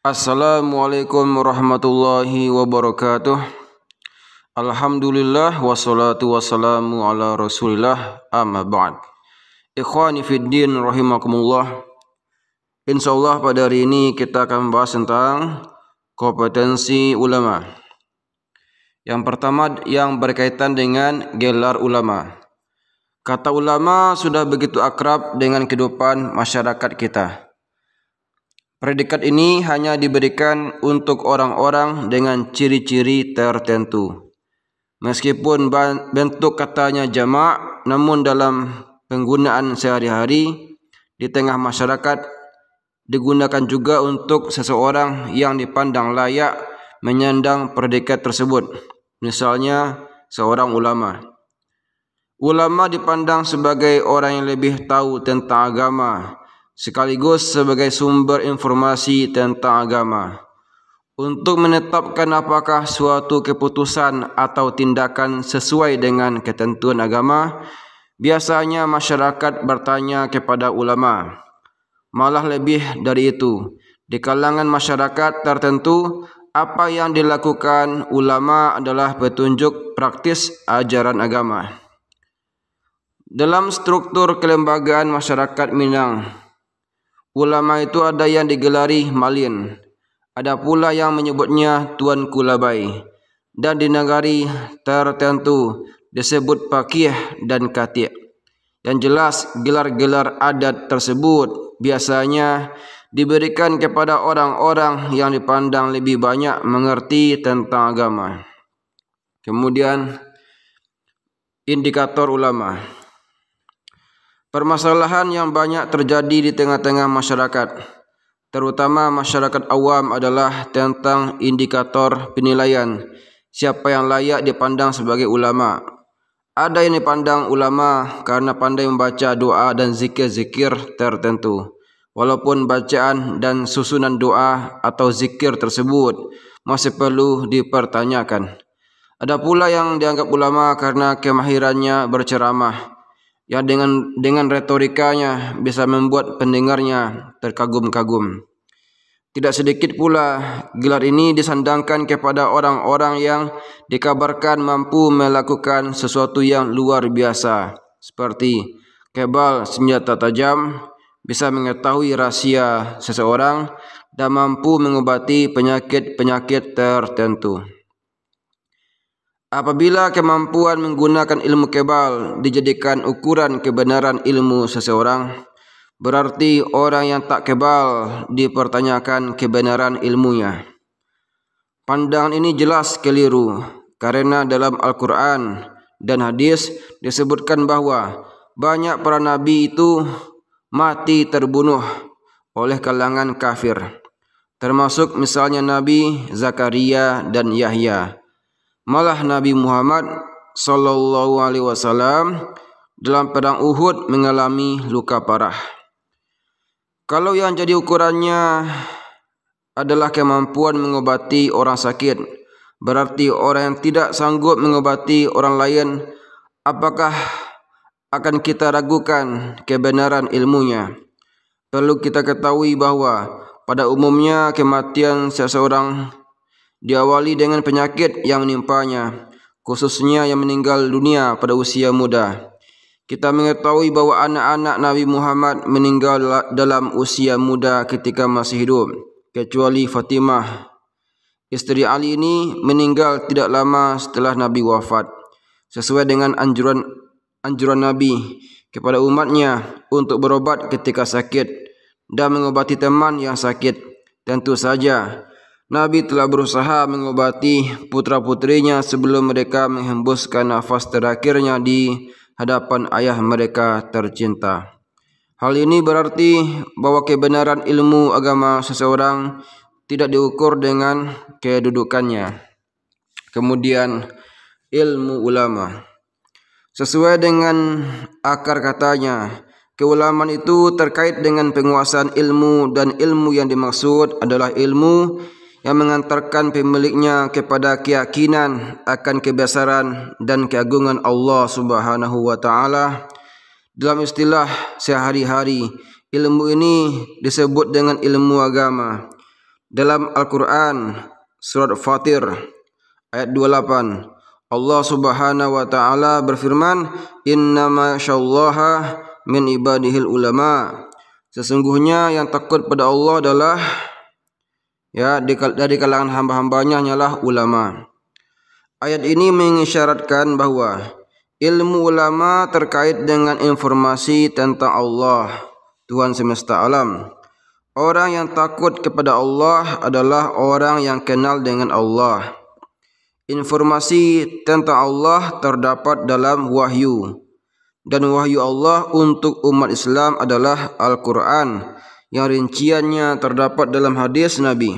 Assalamualaikum warahmatullahi wabarakatuh Alhamdulillah wassalatu wassalamu ala rasulillah amma ba'd Ikhwani fiddin rahimakumullah Insyaallah pada hari ini kita akan membahas tentang kompetensi ulama Yang pertama yang berkaitan dengan gelar ulama Kata ulama sudah begitu akrab dengan kehidupan masyarakat kita Predikat ini hanya diberikan untuk orang-orang dengan ciri-ciri tertentu. Meskipun bentuk katanya jamak, namun dalam penggunaan sehari-hari di tengah masyarakat digunakan juga untuk seseorang yang dipandang layak menyandang predikat tersebut. Misalnya seorang ulama. Ulama dipandang sebagai orang yang lebih tahu tentang agama sekaligus sebagai sumber informasi tentang agama untuk menetapkan apakah suatu keputusan atau tindakan sesuai dengan ketentuan agama, biasanya masyarakat bertanya kepada ulama. Malah lebih dari itu, di kalangan masyarakat tertentu, apa yang dilakukan ulama adalah petunjuk praktis ajaran agama. Dalam struktur kelembagaan masyarakat Minang, Ulama itu ada yang digelari Malin, ada pula yang menyebutnya Tuan Kulabai. Dan di negari tertentu disebut pakih dan katik. Yang jelas gelar-gelar adat tersebut biasanya diberikan kepada orang-orang yang dipandang lebih banyak mengerti tentang agama. Kemudian indikator ulama. Permasalahan yang banyak terjadi di tengah-tengah masyarakat, terutama masyarakat awam adalah tentang indikator penilaian siapa yang layak dipandang sebagai ulama. Ada yang dipandang ulama karena pandai membaca doa dan zikir-zikir tertentu. Walaupun bacaan dan susunan doa atau zikir tersebut masih perlu dipertanyakan. Ada pula yang dianggap ulama karena kemahirannya berceramah ya dengan dengan retorikanya bisa membuat pendengarnya terkagum-kagum. Tidak sedikit pula gelar ini disandangkan kepada orang-orang yang dikabarkan mampu melakukan sesuatu yang luar biasa seperti kebal senjata tajam bisa mengetahui rahasia seseorang dan mampu mengobati penyakit-penyakit tertentu. Apabila kemampuan menggunakan ilmu kebal dijadikan ukuran kebenaran ilmu seseorang, berarti orang yang tak kebal dipertanyakan kebenaran ilmunya. Pandangan ini jelas keliru karena dalam Al-Quran dan hadis disebutkan bahwa banyak para nabi itu mati terbunuh oleh kalangan kafir, termasuk misalnya Nabi Zakaria dan Yahya. Malah Nabi Muhammad Sallallahu Alaihi Wasallam dalam perang Uhud mengalami luka parah. Kalau yang jadi ukurannya adalah kemampuan mengobati orang sakit, berarti orang yang tidak sanggup mengobati orang lain, apakah akan kita ragukan kebenaran ilmunya? Perlu kita ketahui bahwa pada umumnya kematian seseorang diawali dengan penyakit yang menimpanya, khususnya yang meninggal dunia pada usia muda. Kita mengetahui bahwa anak-anak Nabi Muhammad meninggal dalam usia muda ketika masih hidup, kecuali Fatimah. Istri Ali ini meninggal tidak lama setelah Nabi wafat, sesuai dengan anjuran anjuran Nabi kepada umatnya untuk berobat ketika sakit dan mengobati teman yang sakit. Tentu saja, Nabi telah berusaha mengobati putra-putrinya sebelum mereka menghembuskan nafas terakhirnya di hadapan ayah mereka tercinta. Hal ini berarti bahwa kebenaran ilmu agama seseorang tidak diukur dengan kedudukannya. Kemudian ilmu ulama. Sesuai dengan akar katanya, keulaman itu terkait dengan penguasaan ilmu dan ilmu yang dimaksud adalah ilmu yang mengantarkan pemiliknya kepada keyakinan akan kebesaran dan keagungan Allah Subhanahu wa taala. Dalam istilah sehari-hari, ilmu ini disebut dengan ilmu agama. Dalam Al-Qur'an surat Fatir ayat 28 Allah Subhanahu wa taala berfirman, "Innama syallaha min ibadihil ulama." Sesungguhnya yang takut pada Allah adalah ya dari kalangan hamba-hambanya hanyalah ulama. Ayat ini mengisyaratkan bahwa ilmu ulama terkait dengan informasi tentang Allah, Tuhan semesta alam. Orang yang takut kepada Allah adalah orang yang kenal dengan Allah. Informasi tentang Allah terdapat dalam wahyu dan wahyu Allah untuk umat Islam adalah Al-Qur'an yang rinciannya terdapat dalam hadis Nabi.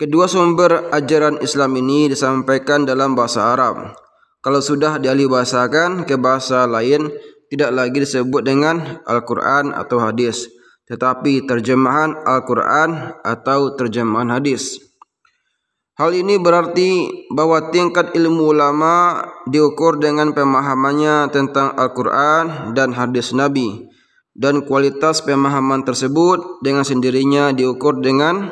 Kedua sumber ajaran Islam ini disampaikan dalam bahasa Arab. Kalau sudah dialih ke bahasa lain, tidak lagi disebut dengan Al-Quran atau hadis, tetapi terjemahan Al-Quran atau terjemahan hadis. Hal ini berarti bahwa tingkat ilmu ulama diukur dengan pemahamannya tentang Al-Quran dan hadis Nabi dan kualitas pemahaman tersebut dengan sendirinya diukur dengan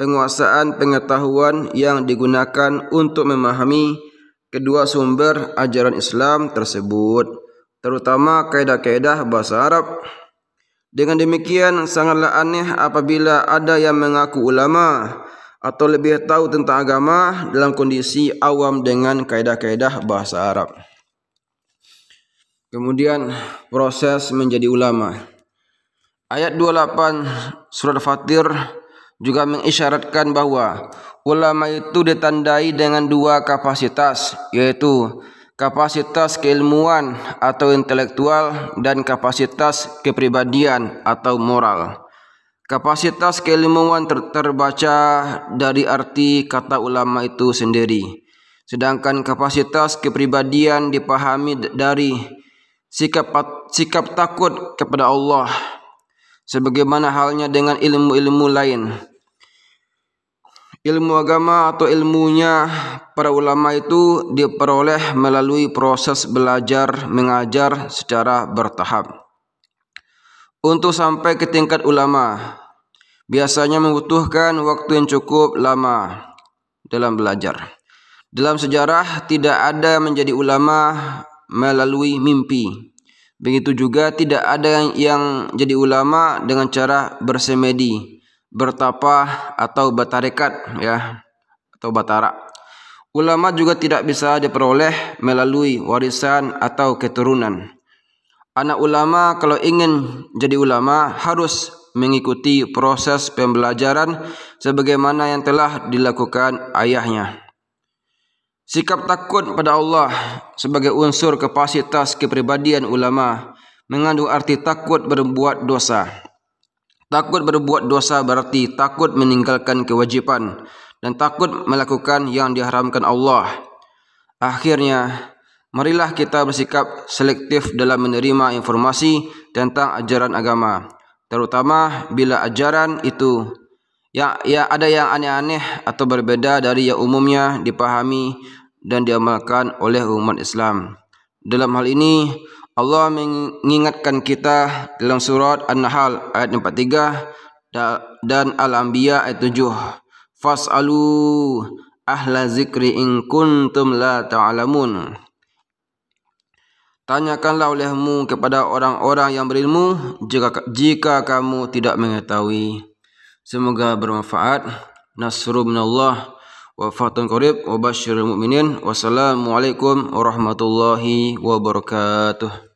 penguasaan pengetahuan yang digunakan untuk memahami kedua sumber ajaran Islam tersebut, terutama kaidah-kaidah bahasa Arab. Dengan demikian, sangatlah aneh apabila ada yang mengaku ulama atau lebih tahu tentang agama dalam kondisi awam dengan kaidah-kaidah bahasa Arab. Kemudian proses menjadi ulama. Ayat 28 surat Fatir juga mengisyaratkan bahwa ulama itu ditandai dengan dua kapasitas yaitu kapasitas keilmuan atau intelektual dan kapasitas kepribadian atau moral. Kapasitas keilmuan ter terbaca dari arti kata ulama itu sendiri. Sedangkan kapasitas kepribadian dipahami dari sikap sikap takut kepada Allah sebagaimana halnya dengan ilmu-ilmu lain. Ilmu agama atau ilmunya para ulama itu diperoleh melalui proses belajar mengajar secara bertahap. Untuk sampai ke tingkat ulama, biasanya membutuhkan waktu yang cukup lama dalam belajar. Dalam sejarah tidak ada menjadi ulama melalui mimpi. Begitu juga tidak ada yang jadi ulama dengan cara bersemedi, bertapa atau batarekat ya atau batara. Ulama juga tidak bisa diperoleh melalui warisan atau keturunan. Anak ulama kalau ingin jadi ulama harus mengikuti proses pembelajaran sebagaimana yang telah dilakukan ayahnya. Sikap takut pada Allah sebagai unsur kapasitas kepribadian ulama mengandung arti takut berbuat dosa. Takut berbuat dosa berarti takut meninggalkan kewajiban dan takut melakukan yang diharamkan Allah. Akhirnya, marilah kita bersikap selektif dalam menerima informasi tentang ajaran agama, terutama bila ajaran itu ya, ya ada yang aneh-aneh atau berbeda dari yang umumnya dipahami dan diamalkan oleh umat Islam. Dalam hal ini, Allah mengingatkan kita dalam surat An-Nahl ayat 43 dan Al-Anbiya ayat 7. Fas'alu ahla zikri in kuntum la ta'lamun. Tanyakanlah olehmu kepada orang-orang yang berilmu jika, jika kamu tidak mengetahui. Semoga bermanfaat. Nasrul Wafatun fatun qarib wa basyirul mu'minin wassalamu alaikum warahmatullahi wabarakatuh